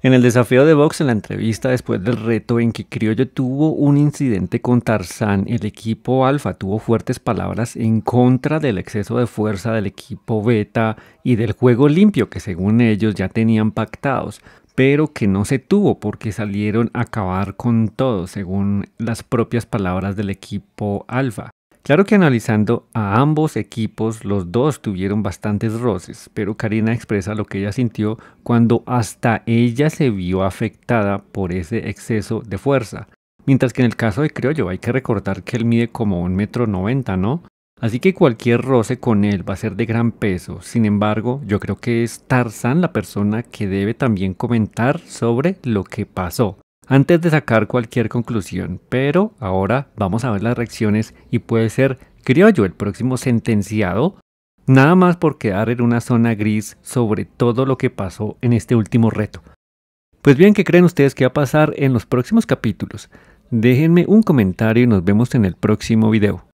En el desafío de Vox, en la entrevista después del reto en que Criollo tuvo un incidente con Tarzán, el equipo Alfa tuvo fuertes palabras en contra del exceso de fuerza del equipo Beta y del juego limpio que según ellos ya tenían pactados, pero que no se tuvo porque salieron a acabar con todo, según las propias palabras del equipo Alfa. Claro que analizando a ambos equipos, los dos tuvieron bastantes roces, pero Karina expresa lo que ella sintió cuando hasta ella se vio afectada por ese exceso de fuerza. Mientras que en el caso de Criollo hay que recordar que él mide como un metro noventa, ¿no? Así que cualquier roce con él va a ser de gran peso. Sin embargo, yo creo que es Tarzan la persona que debe también comentar sobre lo que pasó antes de sacar cualquier conclusión, pero ahora vamos a ver las reacciones y puede ser Criollo el próximo sentenciado, nada más por quedar en una zona gris sobre todo lo que pasó en este último reto. Pues bien, ¿qué creen ustedes que va a pasar en los próximos capítulos? Déjenme un comentario y nos vemos en el próximo video.